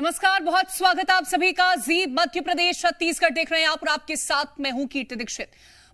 नमस्कार बहुत स्वागत आप सभी का जी मध्य प्रदेश छत्तीसगढ़ देख रहे हैं आप और आपके साथ मैं हूं कीर्ति दीक्षित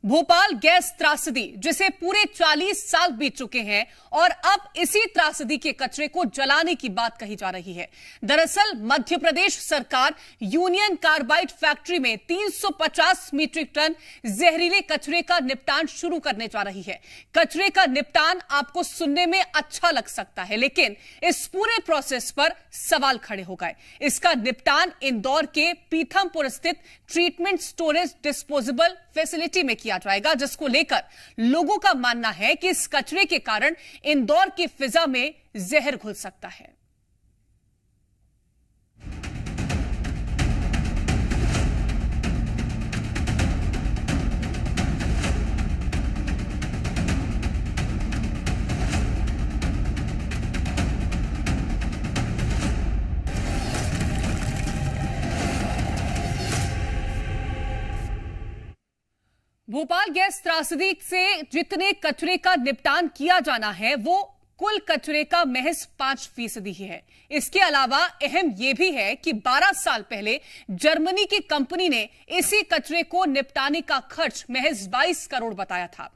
भोपाल गैस त्रासदी जिसे पूरे 40 साल बीत चुके हैं और अब इसी त्रासदी के कचरे को जलाने की बात कही जा रही है दरअसल मध्य प्रदेश सरकार यूनियन कार्बाइड फैक्ट्री में 350 मीट्रिक टन जहरीले कचरे का निपटान शुरू करने जा रही है कचरे का निपटान आपको सुनने में अच्छा लग सकता है लेकिन इस पूरे प्रोसेस पर सवाल खड़े हो गए इसका निपटान इंदौर के पीथमपुर स्थित ट्रीटमेंट स्टोरेज डिस्पोजेबल फैसिलिटी में किया किया जाएगा जिसको लेकर लोगों का मानना है कि इस कचरे के कारण इंदौर की फिजा में जहर घुल सकता है भोपाल गैस त्रासदी से जितने कचरे का निपटान किया जाना है वो कुल कचरे का महज पांच फीसदी ही है इसके अलावा अहम यह भी है कि 12 साल पहले जर्मनी की कंपनी ने इसी कचरे को निपटाने का खर्च महज 22 करोड़ बताया था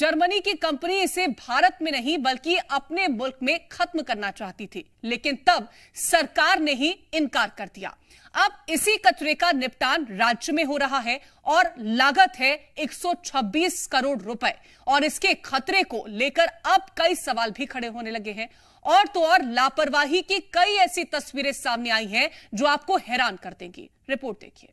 जर्मनी की कंपनी इसे भारत में नहीं बल्कि अपने मुल्क में खत्म करना चाहती थी लेकिन तब सरकार ने ही इनकार कर दिया अब इसी कचरे का निपटान राज्य में हो रहा है और लागत है 126 करोड़ रुपए और इसके खतरे को लेकर अब कई सवाल भी खड़े होने लगे हैं और तो और लापरवाही की कई ऐसी तस्वीरें सामने आई हैं जो आपको हैरान कर देंगी रिपोर्ट देखिए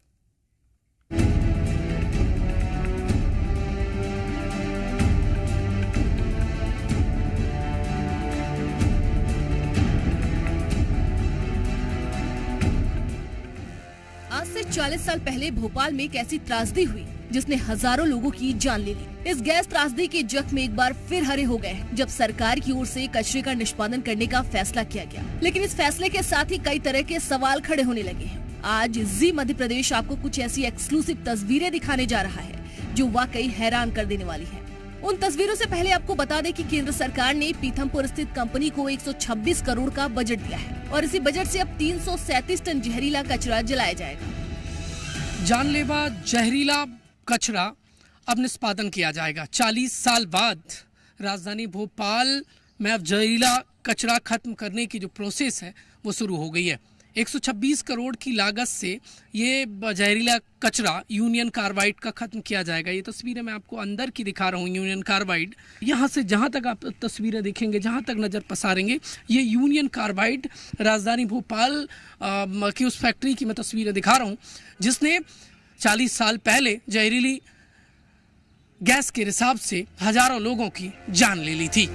आज से 40 साल पहले भोपाल में एक ऐसी त्रासदी हुई जिसने हजारों लोगों की जान ले ली इस गैस त्रासदी के जख्म में एक बार फिर हरे हो गए जब सरकार की ओर से कचरे का निष्पादन करने का फैसला किया गया लेकिन इस फैसले के साथ ही कई तरह के सवाल खड़े होने लगे आज जी मध्य प्रदेश आपको कुछ ऐसी एक्सक्लूसिव तस्वीरें दिखाने जा रहा है जो वाकई हैरान कर देने वाली है उन तस्वीरों से पहले आपको बता दें कि केंद्र सरकार ने पीथमपुर स्थित कंपनी को 126 करोड़ का बजट दिया है और इसी बजट से अब तीन टन जहरीला कचरा जलाया जाएगा जानलेवा जहरीला कचरा अब निष्पादन किया जाएगा 40 साल बाद राजधानी भोपाल में अब जहरीला कचरा खत्म करने की जो प्रोसेस है वो शुरू हो गई है 126 करोड़ की लागत से ये जहरीला कचरा यूनियन कार्बाइड का खत्म किया जाएगा ये तस्वीरें मैं आपको अंदर की दिखा रहा हूँ यूनियन कार्बाइड यहाँ से जहाँ तक आप तस्वीरें देखेंगे जहाँ तक नज़र पसारेंगे ये यूनियन कार्बाइड राजधानी भोपाल की उस फैक्ट्री की मैं तस्वीरें दिखा रहा हूँ जिसने चालीस साल पहले जहरीली गैस के रिसाब से हजारों लोगों की जान ले ली थी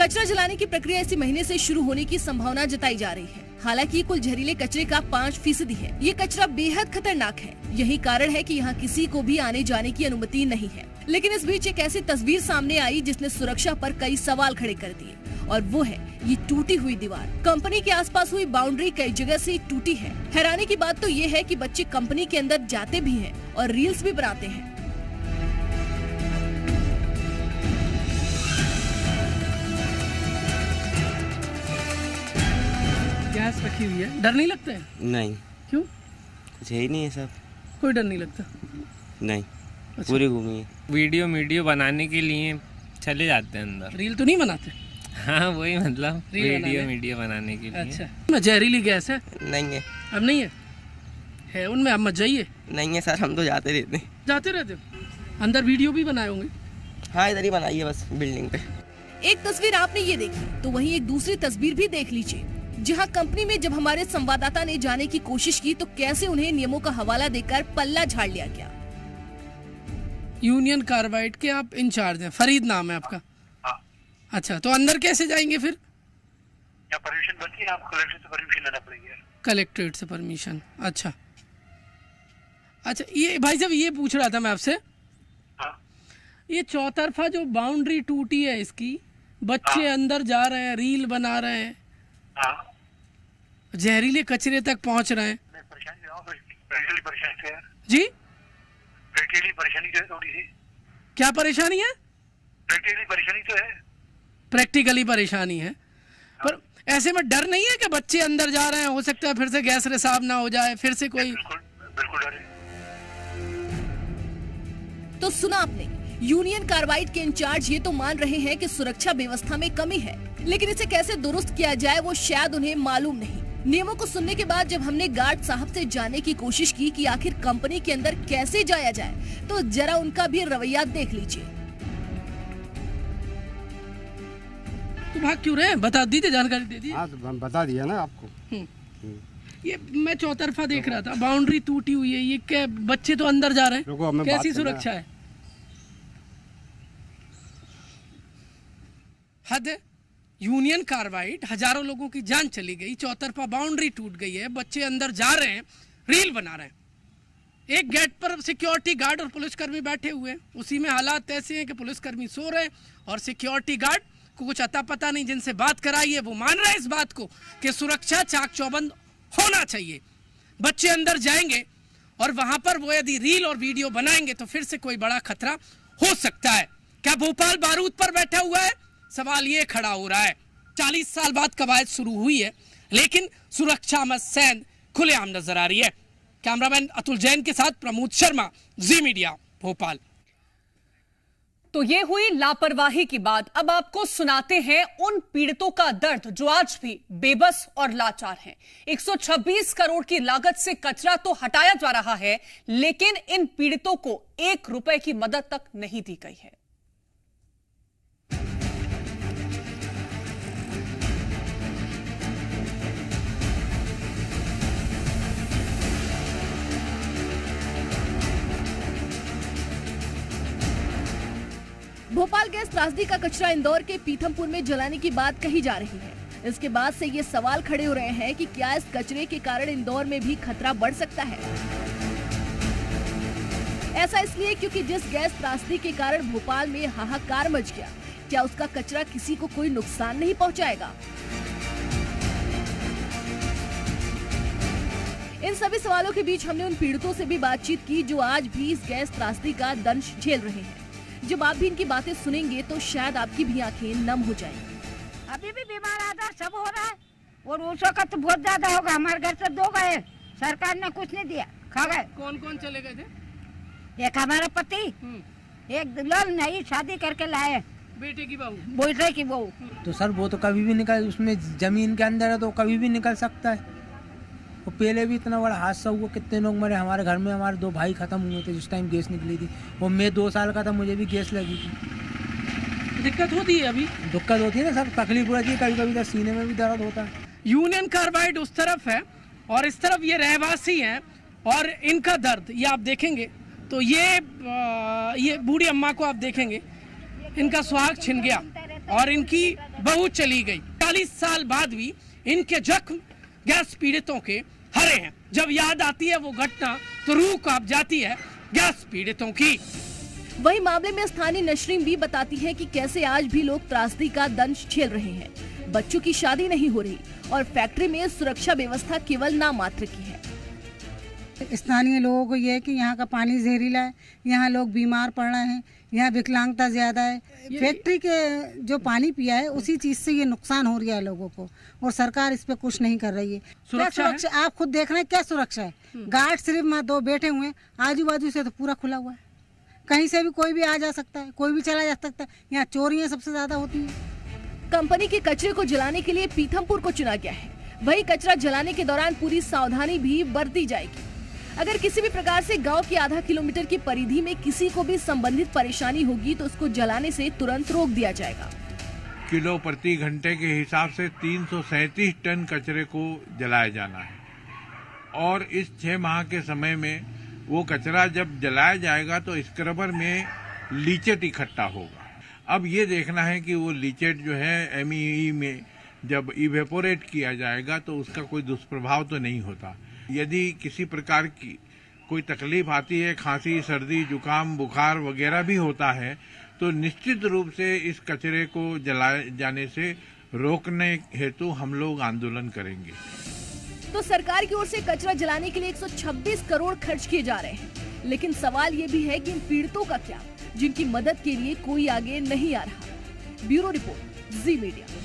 कचरा जलाने की प्रक्रिया इसी महीने से शुरू होने की संभावना जताई जा रही है हालांकि कुल जहरीले कचरे का पाँच फीसदी है ये कचरा बेहद खतरनाक है यही कारण है कि यहाँ किसी को भी आने जाने की अनुमति नहीं है लेकिन इस बीच एक ऐसी तस्वीर सामने आई जिसने सुरक्षा पर कई सवाल खड़े कर दिए और वो है ये टूटी हुई दीवार कंपनी के आसपास हुई बाउंड्री कई जगह से टूटी है हैरानी की बात तो ये है कि बच्चे कंपनी के अंदर जाते भी हैं और रील्स भी बनाते हैं गैस रखी हुई है डर नहीं लगता है नहीं क्यों कुछ है ही नहीं है सब कोई डर नहीं लगता नहीं अच्छा। पूरी घूमी है वीडियो वीडियो बनाने के लिए चले जाते हैं अंदर रील तो नहीं बनाते हाँ वही मतलब वीडियो वीडियो बनाने के लिए अच्छा जहरीली गैस है नहीं है अब नहीं है है उनमें आप मत जाइए नहीं है सर हम तो जाते रहते हैं जाते रहते हो अंदर वीडियो भी बनाए होंगे हाँ इधर ही बनाइए बस बिल्डिंग पे एक तस्वीर आपने ये देखी तो वहीं एक दूसरी तस्वीर भी देख लीजिए जहां कंपनी में जब हमारे संवाददाता ने जाने की कोशिश की तो कैसे उन्हें नियमों का हवाला देकर पल्ला झाड़ लिया गया यूनियन कार्बाइड के आप इंचार्ज हैं फरीद नाम है आपका आ, हाँ। अच्छा तो अंदर कैसे जाएंगे फिर परमिशन बनती है आप कलेक्ट्रेट से परमिशन लेना पड़ेगा कलेक्ट्रेट से परमिशन अच्छा अच्छा ये भाई साहब ये पूछ रहा था मैं आपसे हाँ। ये चौतरफा जो बाउंड्री टूटी है इसकी बच्चे हाँ। अंदर जा रहे हैं रील बना रहे हैं जहरीले कचरे तक पहुंच रहे हैं जी परेशानी तो है थोड़ी सी क्या परेशानी है प्रैक्टिकली परेशानी तो है प्रैक्टिकली परेशानी है पर हाँ। ऐसे में डर नहीं है कि बच्चे अंदर जा रहे हैं हो सकता है फिर से गैस रिसाव ना हो जाए फिर से कोई बिल्कुल, बिल्कुल डर है तो सुना आपने यूनियन कार्बाइड के इंचार्ज ये तो मान रहे हैं कि सुरक्षा व्यवस्था में कमी है लेकिन इसे कैसे दुरुस्त किया जाए वो शायद उन्हें मालूम नहीं नियमों को सुनने के बाद जब हमने गार्ड साहब से जाने की कोशिश की कि आखिर कंपनी के अंदर कैसे जाया जाए तो जरा उनका भी रवैया देख लीजिए तो भाग क्यों रहे बता दीजिए जानकारी दे दी बता दिया ना आपको हम्म। हम्म। ये मैं चौतरफा देख रहा था बाउंड्री टूटी हुई है ये क्या बच्चे तो अंदर जा रहे हैं कैसी सुरक्षा है हद है यूनियन कार्बाइड हजारों लोगों की जान चली गई चौतरफा बाउंड्री टूट गई है बच्चे अंदर जा रहे हैं रील बना रहे हैं एक गेट पर सिक्योरिटी गार्ड और पुलिसकर्मी बैठे हुए हैं उसी में हालात ऐसे हैं कि पुलिसकर्मी सो रहे हैं और सिक्योरिटी गार्ड को कुछ अता पता नहीं जिनसे बात कराई है वो मान रहे हैं इस बात को कि सुरक्षा चाक चौबंद होना चाहिए बच्चे अंदर जाएंगे और वहां पर वो यदि रील और वीडियो बनाएंगे तो फिर से कोई बड़ा खतरा हो सकता है क्या भोपाल बारूद पर बैठा हुआ है सवाल ये खड़ा हो रहा है चालीस साल बाद कवायद शुरू हुई है लेकिन सुरक्षा में सैन खुलेआम नजर आ रही है कैमरामैन अतुल जैन के साथ प्रमोद शर्मा जी मीडिया भोपाल तो ये हुई लापरवाही की बात अब आपको सुनाते हैं उन पीड़ितों का दर्द जो आज भी बेबस और लाचार हैं 126 करोड़ की लागत से कचरा तो हटाया जा रहा है लेकिन इन पीड़ितों को एक रुपए की मदद तक नहीं दी गई है भोपाल गैस त्रासदी का कचरा इंदौर के पीथमपुर में जलाने की बात कही जा रही है इसके बाद से ये सवाल खड़े हो रहे हैं कि क्या इस कचरे के कारण इंदौर में भी खतरा बढ़ सकता है ऐसा इसलिए क्योंकि जिस गैस त्रासदी के कारण भोपाल में हाहाकार मच गया क्या उसका कचरा किसी को कोई नुकसान नहीं पहुंचाएगा? इन सभी सवालों के बीच हमने उन पीड़ितों से भी बातचीत की जो आज भी इस गैस त्रासदी का दंश झेल रहे हैं जब आप भी इनकी बातें सुनेंगे तो शायद आपकी भी आंखें नम हो जाएंगी अभी भी बीमार आधा सब हो रहा है और उस वक्त तो बहुत ज्यादा होगा हमारे घर से दो गए सरकार ने कुछ नहीं दिया खा गए कौन कौन चले गए थे एक हमारा पति हम्म। एक दुल्हन नई शादी करके लाए बेटे की बहू बोल रहे की बहू तो सर वो तो कभी भी निकल उसमें जमीन के अंदर है तो कभी भी निकल सकता है और पहले भी इतना बड़ा हादसा हुआ कितने लोग मरे हमारे घर में हमारे दो भाई ख़त्म हुए थे जिस टाइम गैस निकली थी वो मैं दो साल का था मुझे भी गैस लगी थी दिक्कत होती है अभी दिक्कत होती है ना सर तकलीफ हो है कभी कभी तो सीने में भी दर्द होता है यूनियन कार्बाइड उस तरफ है और इस तरफ ये रहवासी हैं और इनका दर्द ये आप देखेंगे तो ये ये बूढ़ी अम्मा को आप देखेंगे इनका सुहाग छिन गया और इनकी बहू चली गई चालीस साल बाद भी इनके जख्म गैस पीड़ितों के हरे हैं जब याद आती है वो घटना तो रूह कांप जाती है गैस पीड़ितों की वही मामले में स्थानीय नशरीम भी बताती है कि कैसे आज भी लोग त्रासदी का दंश झेल रहे हैं बच्चों की शादी नहीं हो रही और फैक्ट्री में सुरक्षा व्यवस्था केवल नामात्र की है स्थानीय लोगों को यह है कि यहाँ का पानी जहरीला है यहाँ लोग बीमार पड़ रहे हैं यहाँ विकलांगता ज़्यादा है फैक्ट्री के जो पानी पिया है उसी चीज़ से ये नुकसान हो रहा है लोगों को और सरकार इस पर कुछ नहीं कर रही है सुरक्षा, क्या सुरक्षा है? आप खुद देख रहे हैं क्या सुरक्षा है हम्म। गार्ड सिर्फ दो बैठे हुए हैं आजू बाजू से तो पूरा खुला हुआ है कहीं से भी कोई भी आ जा सकता है कोई भी चला जा सकता है यहाँ चोरियाँ सबसे ज़्यादा होती हैं कंपनी के कचरे को जलाने के लिए पीथमपुर को चुना गया है वही कचरा जलाने के दौरान पूरी सावधानी भी बरती जाएगी अगर किसी भी प्रकार से गांव की आधा किलोमीटर की परिधि में किसी को भी संबंधित परेशानी होगी तो उसको जलाने से तुरंत रोक दिया जाएगा किलो प्रति घंटे के हिसाब से तीन टन कचरे को जलाया जाना है और इस छह माह के समय में वो कचरा जब जलाया जाएगा तो स्क्रबर में लीचेट इकट्ठा होगा अब ये देखना है कि वो लीचेट जो है एमई e e में जब इवेपोरेट किया जाएगा तो उसका कोई दुष्प्रभाव तो नहीं होता यदि किसी प्रकार की कोई तकलीफ आती है खांसी सर्दी जुकाम बुखार वगैरह भी होता है तो निश्चित रूप से इस कचरे को जलाए जाने से रोकने हेतु हम लोग आंदोलन करेंगे तो सरकार की ओर से कचरा जलाने के लिए 126 करोड़ खर्च किए जा रहे हैं लेकिन सवाल ये भी है कि इन पीड़ितों का क्या जिनकी मदद के लिए कोई आगे नहीं आ रहा ब्यूरो रिपोर्ट जी मीडिया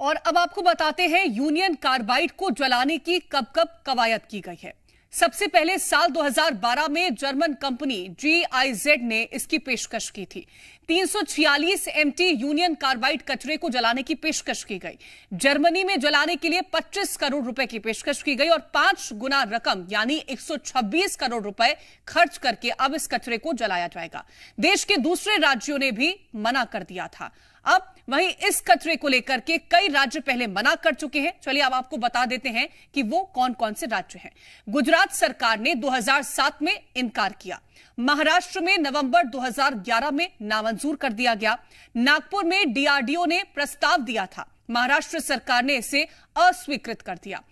और अब आपको बताते हैं यूनियन कार्बाइड को जलाने की कब कब कवायद की गई है सबसे पहले साल 2012 में जर्मन कंपनी जीआईजेड ने इसकी पेशकश की थी 346 एमटी यूनियन कार्बाइड कचरे को जलाने की पेशकश की गई जर्मनी में जलाने के लिए 25 करोड़ रुपए की पेशकश की गई और पांच गुना रकम यानी 126 करोड़ रुपए खर्च करके अब इस कचरे को जलाया जाएगा देश के दूसरे राज्यों ने भी मना कर दिया था अब वहीं इस खतरे को लेकर के कई राज्य पहले मना कर चुके हैं चलिए अब आपको बता देते हैं कि वो कौन कौन से राज्य हैं गुजरात सरकार ने 2007 में इनकार किया महाराष्ट्र में नवंबर 2011 में नामंजूर कर दिया गया नागपुर में डीआरडीओ ने प्रस्ताव दिया था महाराष्ट्र सरकार ने इसे अस्वीकृत कर दिया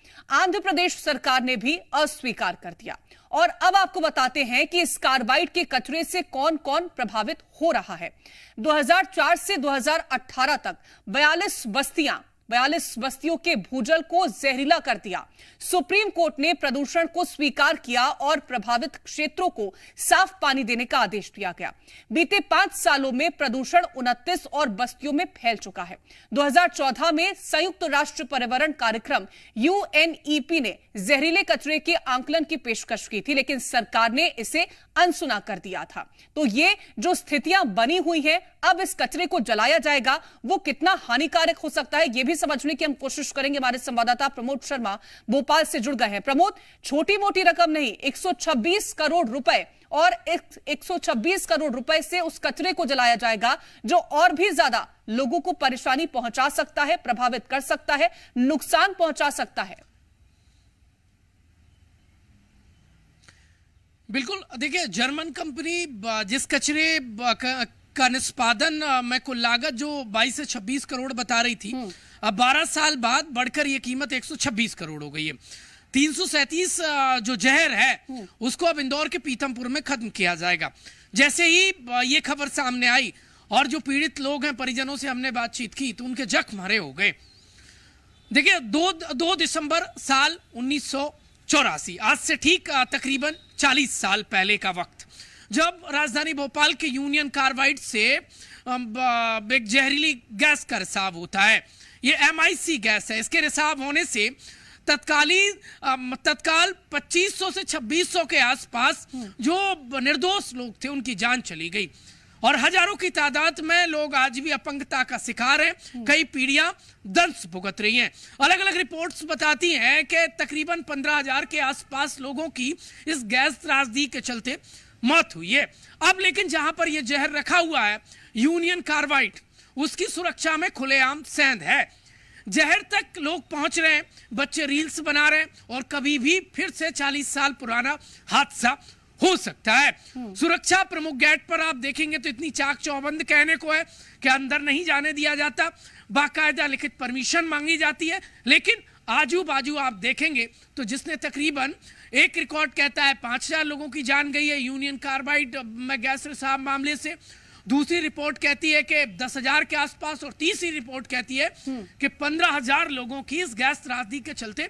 आंध्र प्रदेश सरकार ने भी अस्वीकार कर दिया और अब आपको बताते हैं कि इस कार्बाइड के कचरे से कौन कौन प्रभावित हो रहा है 2004 से 2018 तक 42 बस्तियां बयालीस बस्तियों के भूजल को जहरीला कर दिया सुप्रीम कोर्ट ने प्रदूषण को स्वीकार किया और प्रभावित क्षेत्रों को साफ पानी देने का आदेश दिया गया बीते पांच सालों में प्रदूषण उनतीस और बस्तियों में फैल चुका है 2014 में संयुक्त राष्ट्र पर्यावरण कार्यक्रम यूएनईपी ने जहरीले कचरे के आंकलन की पेशकश की थी लेकिन सरकार ने इसे अनसुना कर दिया था तो ये जो स्थितियां बनी हुई है अब इस कचरे को जलाया जाएगा वो कितना हानिकारक हो सकता है यह भी समझने की हम कोशिश करेंगे हमारे संवाददाता प्रमोद शर्मा भोपाल से जुड़ गए हैं प्रमोद छोटी मोटी रकम नहीं 126 करोड़ रुपए और 126 करोड़ रुपए से उस कचरे को जलाया जाएगा जो और भी ज्यादा लोगों को परेशानी पहुंचा सकता है प्रभावित कर सकता है नुकसान पहुंचा सकता है बिल्कुल देखिए जर्मन कंपनी जिस कचरे का निष्पादन में कुल लागत जो 22 से 26 करोड़ बता रही थी हम्म। अब 12 साल बाद बढ़कर ये कीमत 126 करोड़ हो गई है तीन जो जहर है हम्म। उसको अब इंदौर के पीतमपुर में खत्म किया जाएगा जैसे ही ये खबर सामने आई और जो पीड़ित लोग हैं परिजनों से हमने बातचीत की तो उनके जख्म हरे हो गए देखिए दो दो दिसंबर साल उन्नीस आज से ठीक तकरीबन 40 साल पहले का वक्त जब राजधानी भोपाल के यूनियन कार्बाइड से एक जहरीली गैस का रिसाव होता है ये एम गैस है इसके रिसाव होने से तत्कालीन तत्काल 2500 से 2600 के आसपास हम्म। जो निर्दोष लोग थे उनकी जान चली गई और हजारों की तादाद में लोग आज भी अपंगता का शिकार हैं हम्म। कई पीढ़ियां दंश भुगत रही हैं अलग अलग रिपोर्ट्स बताती हैं कि तकरीबन पंद्रह हजार के आसपास लोगों की इस गैस त्रासदी के चलते मौत हुई है अब लेकिन जहां पर यह जहर रखा हुआ है यूनियन कार्बाइड उसकी सुरक्षा में खुलेआम सेंध है जहर तक लोग पहुंच रहे हैं बच्चे रील्स बना रहे हैं और कभी भी फिर से 40 साल पुराना हादसा हो सकता है हम्म। सुरक्षा प्रमुख गेट पर आप देखेंगे तो इतनी चाक चौबंद कहने को है कि अंदर नहीं जाने दिया जाता बाकायदा लिखित परमिशन मांगी जाती है लेकिन आजू बाजू आप देखेंगे तो जिसने तकरीबन एक रिकॉर्ड कहता है पांच हजार लोगों की जान गई है यूनियन कार्बाइड में गैस रिसाव मामले से दूसरी रिपोर्ट कहती है कि दस हजार के आसपास और तीसरी रिपोर्ट कहती है हम्म। कि पंद्रह हजार लोगों की इस गैस त्रासदी के चलते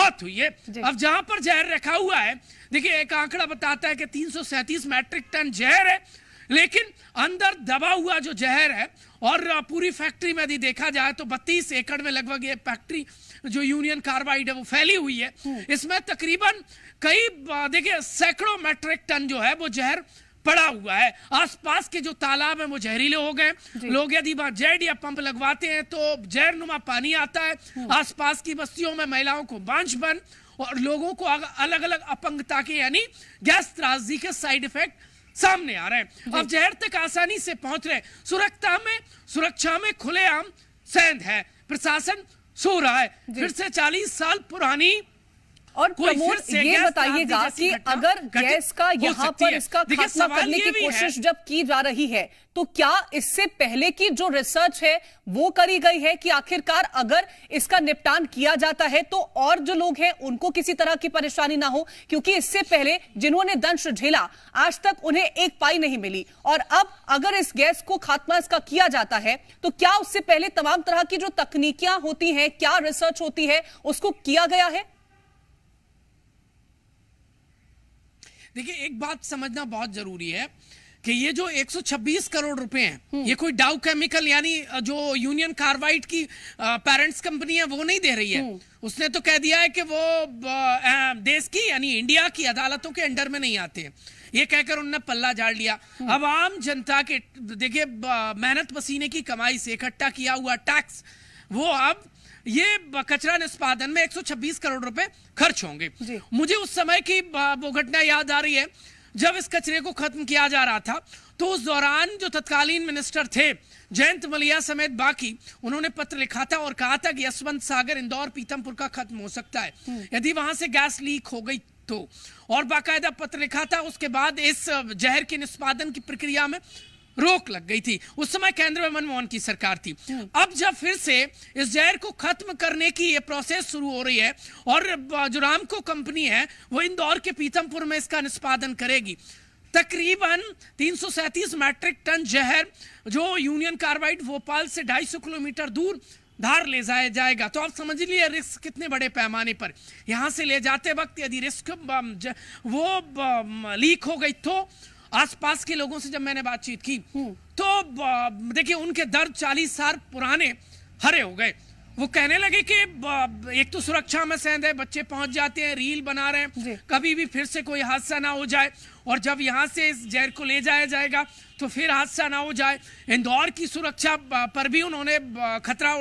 मौत हुई है अब जहां पर जहर रखा हुआ है देखिए एक आंकड़ा बताता है कि तीन मैट्रिक टन जहर है लेकिन अंदर दबा हुआ जो जहर है और पूरी फैक्ट्री में यदि देखा जाए तो 32 एकड़ में लगभग ये फैक्ट्री जो यूनियन कार्बाइड है वो फैली हुई है हम्म। इसमें तकरीबन कई देखिए सैकड़ों मैट्रिक टन जो है वो जहर पड़ा हुआ है आसपास के जो तालाब हैं वो जहरीले हो गए लोग यदि जेड या पंप लगवाते हैं तो जहर नुमा पानी आता है हाँ। आसपास की बस्तियों में महिलाओं को बांझ बन और लोगों को अलग अलग अपंगता के यानी गैस त्रासदी के साइड इफेक्ट सामने आ रहे हैं अब जहर तक आसानी से पहुंच रहे सुरक्षा में सुरक्षा में खुलेआम सेंध है प्रशासन सो रहा है फिर से चालीस साल पुरानी और प्रमोद ये बताइएगा कि अगर गैस का यहाँ पर इसका खत्म करने की कोशिश जब की जा रही है तो क्या इससे पहले की जो रिसर्च है वो करी गई है कि आखिरकार अगर इसका निपटान किया जाता है तो और जो लोग हैं उनको किसी तरह की परेशानी ना हो क्योंकि इससे पहले जिन्होंने दंश झेला आज तक उन्हें एक पाई नहीं मिली और अब अगर इस गैस को खात्मा इसका किया जाता है तो क्या उससे पहले तमाम तरह की जो तकनीकियां होती है क्या रिसर्च होती है उसको किया गया है देखिए एक बात समझना बहुत जरूरी है कि ये जो 126 करोड़ रुपए हैं हम्म। ये कोई डाउ केमिकल यानी जो यूनियन कार्बाइड की पेरेंट्स कंपनी है वो नहीं दे रही है हम्म। उसने तो कह दिया है कि वो देश की यानी इंडिया की अदालतों के अंडर में नहीं आते हैं ये कहकर उनने पल्ला झाड़ लिया हम्म। अब आम जनता के देखिए मेहनत पसीने की कमाई से इकट्ठा किया हुआ टैक्स वो अब ये कचरा निष्पादन में 126 करोड़ रुपए खर्च होंगे मुझे उस समय की वो घटना याद आ रही है जब इस कचरे को खत्म किया जा रहा था तो उस दौरान जो तत्कालीन मिनिस्टर थे जयंत मलिया समेत बाकी उन्होंने पत्र लिखा था और कहा था कि यशवंत सागर इंदौर पीतमपुर का खत्म हो सकता है हम्म। यदि वहां से गैस लीक हो गई तो और बाकायदा पत्र लिखा था उसके बाद इस जहर के निष्पादन की प्रक्रिया में रोक लग गई थी उस समय केंद्र में मनमोहन की सरकार थी हाँ। अब जब फिर से इस जहर को खत्म करने की ये प्रोसेस शुरू हो रही है और जो रामको कंपनी है वो इंदौर के पीतमपुर में इसका निष्पादन करेगी तकरीबन तीन मैट्रिक टन जहर जो यूनियन कार्बाइड भोपाल से ढाई किलोमीटर दूर धार ले जाया जाएगा तो आप समझ लिए रिस्क कितने बड़े पैमाने पर यहां से ले जाते वक्त यदि रिस्क वो लीक हो गई तो आसपास के लोगों से जब मैंने बातचीत की हम्म। तो देखिए उनके दर्द चालीस साल पुराने हरे हो गए वो कहने लगे कि एक तो सुरक्षा में सेंध है बच्चे पहुंच जाते हैं रील बना रहे हैं कभी भी फिर से कोई हादसा ना हो जाए और जब यहाँ से इस जहर को ले जाया जाएगा तो फिर हादसा ना हो जाए इंदौर की सुरक्षा पर भी उन्होंने खतरा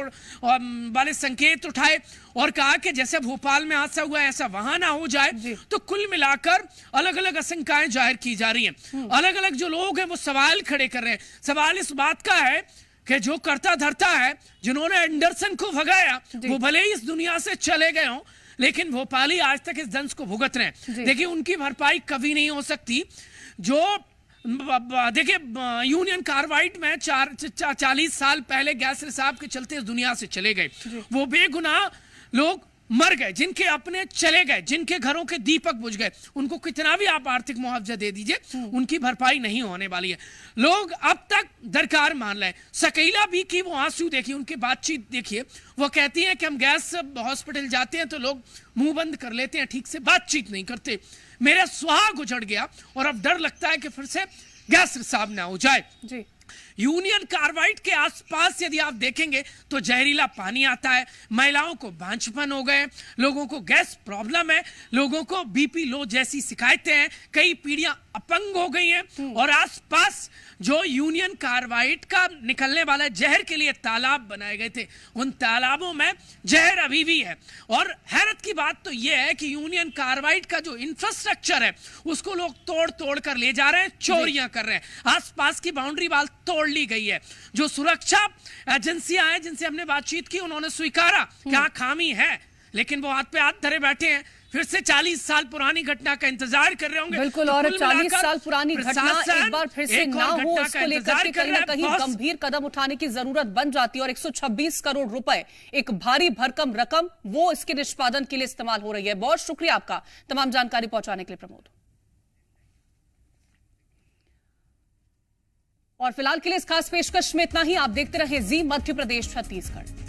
वाले संकेत उठाए और कहा कि जैसे भोपाल में हादसा हुआ ऐसा वहां ना हो जाए तो कुल मिलाकर अलग अलग आशंकाएं जाहिर की जा रही हैं हम्म। अलग अलग जो लोग हैं वो सवाल खड़े कर रहे हैं सवाल इस बात का है कि जो करता धरता है जिन्होंने एंडरसन को भगाया वो भले ही इस दुनिया से चले गए हों लेकिन भोपाली आज तक इस दंश को भुगत रहे हैं देखिए उनकी भरपाई कभी नहीं हो सकती जो देखिए यूनियन कार्बाइड में चार चालीस साल पहले गैस रिसाब के चलते इस दुनिया से चले गए वो बेगुनाह लोग मर गए जिनके अपने चले गए जिनके घरों के दीपक बुझ गए उनको कितना भी आप आर्थिक मुआवजा दे दीजिए हम्म। उनकी भरपाई नहीं होने वाली है लोग अब तक दरकार मान रहे सकेला भी की वो आंसू देखिए उनकी बातचीत देखिए वो कहती है कि हम गैस हॉस्पिटल जाते हैं तो लोग मुंह बंद कर लेते हैं ठीक से बातचीत नहीं करते मेरा सुहाग उजड़ गया और अब डर लगता है कि फिर से गैस रिसाव ना हो जाए जी यूनियन कार्बाइड के आसपास यदि आप देखेंगे तो जहरीला पानी आता है महिलाओं को बांझपन हो गए लोगों को गैस प्रॉब्लम है लोगों को बीपी लो जैसी शिकायतें हैं कई पीढ़ियां अपंग हो गई हैं हम्म। और आसपास जो यूनियन कार्बाइड का निकलने वाला जहर के लिए तालाब बनाए गए थे उन तालाबों में जहर अभी भी है और हैरत की बात तो यह है कि यूनियन कार्बाइड का जो इंफ्रास्ट्रक्चर है उसको लोग तोड़ तोड़ कर ले जा रहे हैं चोरियां कर रहे हैं आसपास की बाउंड्री वाल तोड़ ली गई है जो सुरक्षा एजेंसियां हैं जिनसे हमने बातचीत की उन्होंने स्वीकारा हम्म। क्या खामी है लेकिन वो हाथ पे हाथ धरे बैठे हैं फिर से 40 साल पुरानी घटना का इंतजार कर रहे होंगे बिल्कुल तो और 40 साल पुरानी घटना एक बार फिर से ना हो उसको लेकर कहीं ना कहीं गंभीर कदम उठाने की जरूरत बन जाती है और 126 करोड़ रुपए एक भारी भरकम रकम वो इसके निष्पादन के लिए इस्तेमाल हो रही है बहुत शुक्रिया आपका तमाम जानकारी पहुंचाने के लिए प्रमोद और फिलहाल के लिए इस खास पेशकश में इतना ही आप देखते रहे जी मध्य प्रदेश छत्तीसगढ़